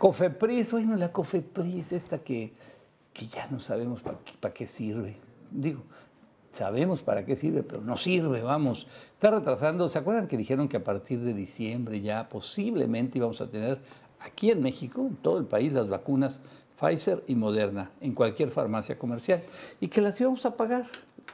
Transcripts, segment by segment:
Cofepris, bueno, la Cofepris, esta que, que ya no sabemos para qué sirve. Digo, sabemos para qué sirve, pero no sirve, vamos. Está retrasando. ¿Se acuerdan que dijeron que a partir de diciembre ya posiblemente íbamos a tener aquí en México, en todo el país, las vacunas Pfizer y Moderna en cualquier farmacia comercial y que las íbamos a pagar?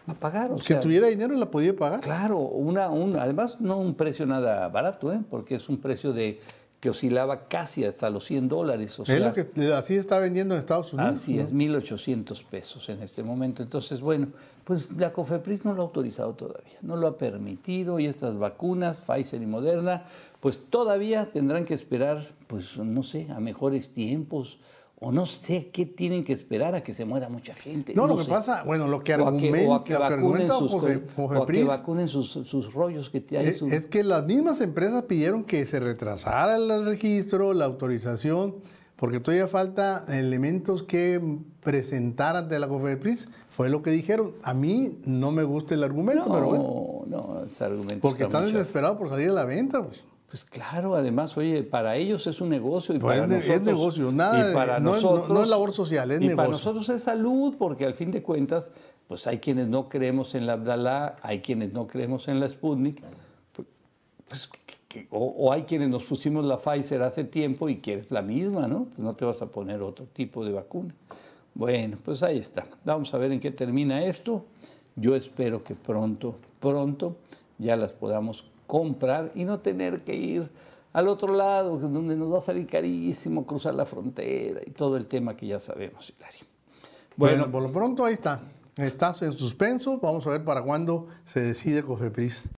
A pagar, o que tuviera dinero la podía pagar. Claro, una, además no un precio nada barato, ¿eh? porque es un precio de que oscilaba casi hasta los 100 dólares. es lo que así está vendiendo en Estados Unidos. Así es, 1.800 pesos en este momento. Entonces, bueno, pues la COFEPRIS no lo ha autorizado todavía, no lo ha permitido y estas vacunas, Pfizer y Moderna, pues todavía tendrán que esperar, pues no sé, a mejores tiempos o no sé qué tienen que esperar a que se muera mucha gente. No, lo que pasa, bueno, lo que argumenta, sus, rollos que eh, Es, que las mismas empresas pidieron que se retrasara el registro, la autorización, porque todavía falta elementos que presentar de la COFEPRIS. Fue lo que dijeron. A mí no me gusta el argumento, pero bueno. No, no, ese argumento. Porque están desesperados por salir a la venta, pues. Pues claro, además, oye, para ellos es un negocio y pues para es, nosotros es negocio, nada, y para nosotros, no, es labor social, es y para nosotros es salud, porque al fin de cuentas, pues hay quienes no creemos en la Abdalá, hay quienes no creemos en la Sputnik, pues, pues o, hay quienes nos pusimos la Pfizer hace tiempo y quieres la misma, ¿no? Pues no te vas a poner otro tipo de vacuna. Bueno, pues ahí está. Vamos a ver en qué termina esto. Yo espero que pronto, pronto ya las podamos comprar y no tener que ir al otro lado, donde nos va a salir carísimo cruzar la frontera y todo el tema que ya sabemos, Hilario. Bueno, por lo pronto ahí está. Estás en suspenso. Vamos a ver para cuándo se decide Cofepris.